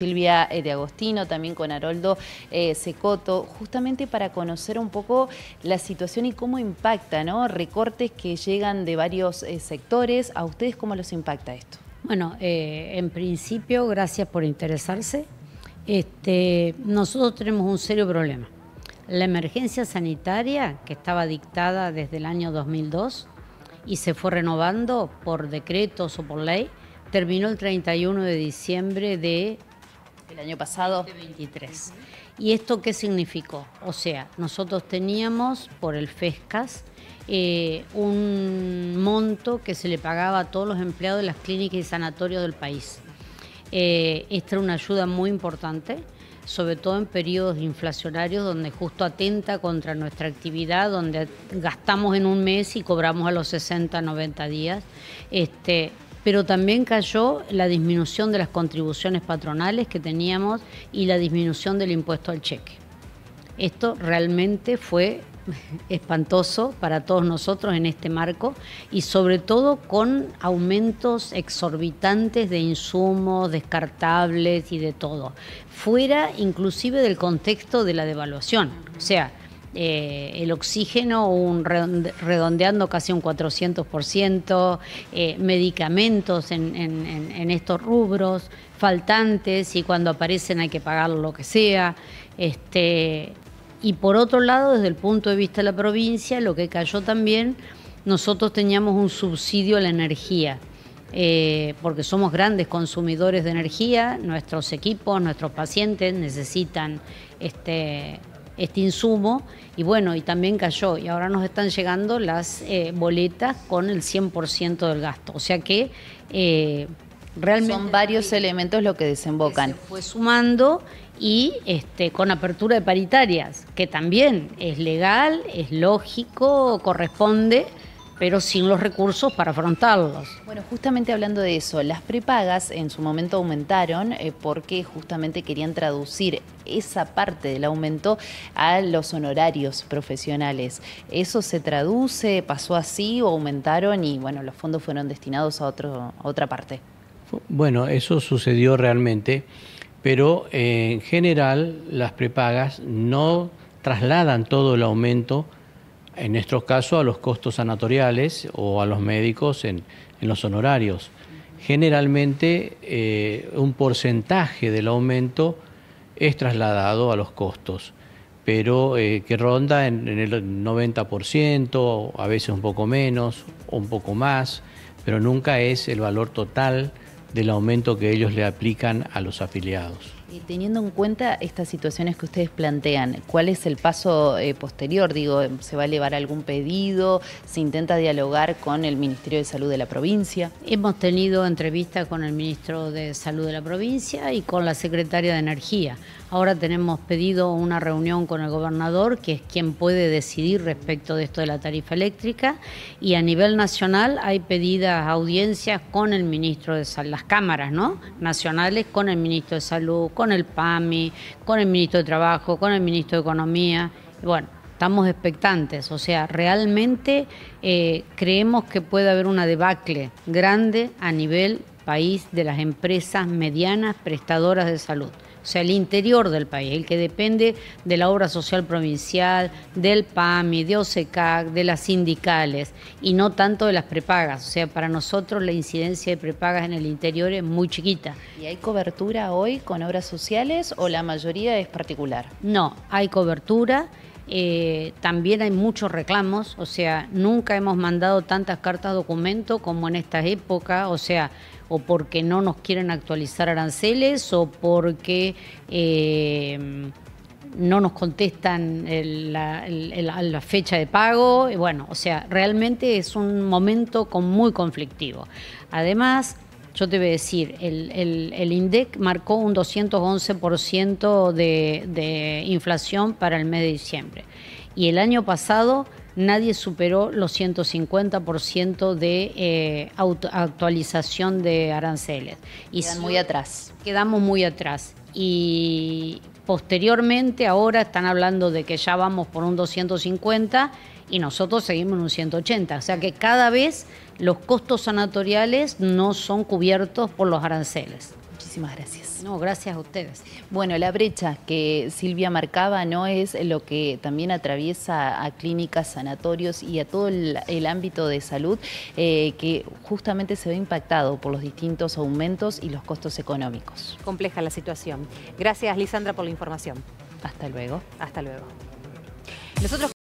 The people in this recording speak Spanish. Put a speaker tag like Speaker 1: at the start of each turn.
Speaker 1: Silvia eh, de Agostino, también con Haroldo eh, Secoto, justamente para conocer un poco la situación y cómo impacta, ¿no? Recortes que llegan de varios eh, sectores.
Speaker 2: ¿A ustedes cómo los impacta esto? Bueno, en principio, gracias por interesarse. Este, nosotros tenemos un serio problema. La emergencia sanitaria, que estaba dictada desde el año 2002 y se fue renovando por decretos o por ley, terminó el 31 de diciembre de el año pasado. 23. ¿Y esto qué significó? O sea, nosotros teníamos por el FESCAS eh, un monto que se le pagaba a todos los empleados de las clínicas y sanatorios del país. Eh, esta era una ayuda muy importante, sobre todo en periodos inflacionarios donde justo atenta contra nuestra actividad, donde gastamos en un mes y cobramos a los 60, 90 días. Este, pero también cayó la disminución de las contribuciones patronales que teníamos y la disminución del impuesto al cheque. Esto realmente fue espantoso para todos nosotros en este marco y sobre todo con aumentos exorbitantes de insumos, descartables y de todo, fuera inclusive del contexto de la devaluación. O sea, eh, el oxígeno un redondeando casi un 400%, eh, medicamentos en, estos rubros, faltantes y cuando aparecen hay que pagar lo que sea. Este, y por otro lado, desde el punto de vista de la provincia, lo que cayó también, nosotros teníamos un subsidio a la energía. Eh, porque somos grandes consumidores de energía, nuestros equipos, nuestros pacientes necesitan este, este insumo y bueno, y también cayó. Y ahora nos están llegando las eh, boletas con el 100% del gasto. O sea que eh, realmente... Son varios elementos lo que desembocan. fue sumando y este, con apertura de paritarias, que también es legal, es lógico, corresponde pero sin los recursos para afrontarlos.
Speaker 1: Bueno, justamente hablando de eso, las prepagas en su momento aumentaron eh, porque justamente querían traducir esa parte del aumento a los honorarios profesionales. ¿Eso se traduce? ¿Pasó así o aumentaron y bueno, los fondos fueron destinados a, otro, a otra parte?
Speaker 3: Bueno, eso sucedió realmente, pero eh, en general las prepagas no trasladan todo el aumento en nuestro casos a los costos sanatoriales o a los médicos en, los honorarios. Generalmente eh, un porcentaje del aumento es trasladado a los costos, pero eh, que ronda en, en, el 90%, a veces un poco menos, un poco más, pero nunca es el valor total del aumento que ellos le aplican a los afiliados.
Speaker 1: Y teniendo en cuenta estas situaciones que ustedes plantean, ¿cuál es el paso eh, posterior?
Speaker 2: Digo, ¿se va a elevar algún pedido? ¿Se intenta dialogar con el Ministerio de Salud de la provincia? Hemos tenido entrevistas con el Ministro de Salud de la provincia y con la Secretaria de Energía. Ahora tenemos pedido una reunión con el gobernador, que es quien puede decidir respecto de esto de la tarifa eléctrica, y a nivel nacional hay pedidas audiencias con el ministro de Salud, las cámaras ¿no? nacionales, con el ministro de Salud, con el PAMI, con el ministro de Trabajo, con el ministro de Economía. bueno, estamos expectantes, o sea, realmente eh, creemos que puede haber una debacle grande a nivel país de las empresas medianas prestadoras de salud o sea, el interior del país, el que depende de la obra social provincial, del PAMI, de OSECAC, de las sindicales y no tanto de las prepagas. O sea, para nosotros la incidencia de prepagas en el interior es muy chiquita. ¿Y hay cobertura hoy con obras sociales o la mayoría es particular? No, hay cobertura. Eh, también hay muchos reclamos, o sea, nunca hemos mandado tantas cartas documento como en esta época, o sea, o porque no nos quieren actualizar aranceles o porque eh, no nos contestan la, fecha de pago. Bueno, o sea, realmente es un momento con, muy conflictivo. Además, yo te voy a decir, el, INDEC marcó un 211% de, de inflación para el mes de diciembre. Y el año pasado nadie superó los 150% de eh, actualización de aranceles. Y Quedan muy atrás. Quedamos muy atrás. Y Posteriormente, ahora están hablando de que ya vamos por un 250 y nosotros seguimos en un 180. O sea que cada vez los costos sanatoriales no son cubiertos por los aranceles. Muchísimas gracias. No, gracias a
Speaker 1: ustedes. Bueno, la brecha que Silvia marcaba no es lo que también atraviesa a clínicas, sanatorios y a todo el, ámbito de salud eh, que justamente se ve impactado por los distintos aumentos y los costos económicos.
Speaker 2: Compleja la situación. Gracias, Lisandra, por la información. Hasta luego. Hasta luego. Nosotros